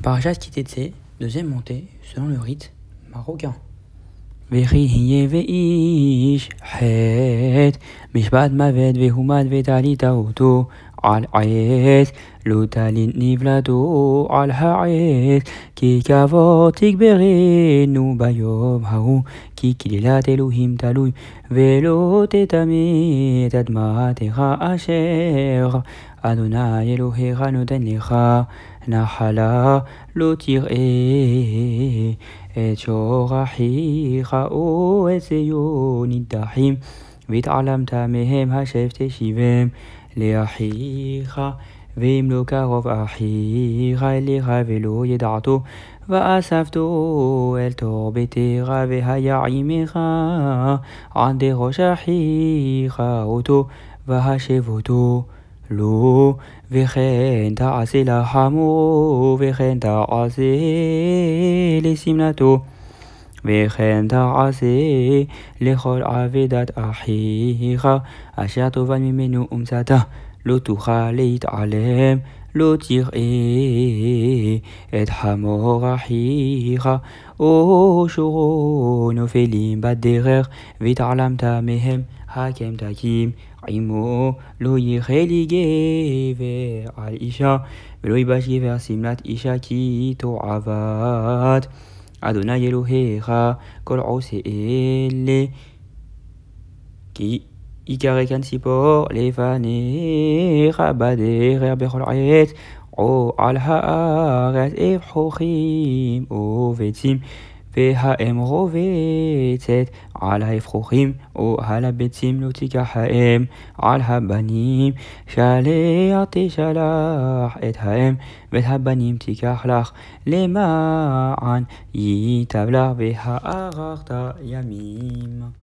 qui Kitetse, deuxième montée, selon le rite marocain. Mishbat Mavet Vehumat Vetalita Oto على عيس لو تالين نيفلادو على عيس كي كافو تكبرين نو بايوم هاو كي كليلا تلوهيم تالوي ولو تتامي تدما تغا أشيغ أدوناي لوهي غانو دنيخا نحلا لو تيغ إيه إيه شوغا حيخا أو إسيوني الدحيم ويتعلم تاميهم ها شايف تشيفهم ليحيخا ويم لوكا غوف أحيخا اللي غافلو يدعتو فأسفتو التوبتي غافي ها يعيميخا عندي غوش أحيخا وتو فها شيفوتو لو فيخين تعسي لحمو فيخين تعسي لسيمناتو بخنت عسي لخل عفدت أحيخا أشات فالمي منو أمساته لو تخالي تعلم لو تيغي ات حمورا حيخا او شغون في لين بدغير في تعلم تامهم حاكم تاكيم عيمو لو يخلي جيفي على الإشاء بلو يباش جيفي سملات إشاء كي تعفات Adonai Elohecha, Kol Ele, Ki Ikarekan Sipor, Levanecha, Rabade, O Al Haaret, O Ovetim, Vehaem Rovetet, على يفخوخيم وعلى بيتيم لوتيكا حائم على هبانيم شالي يعطي شلاح اتهائم بيت هبانيم تيكا حلاخ لما عن يتبلغ بها أغاغتا يميم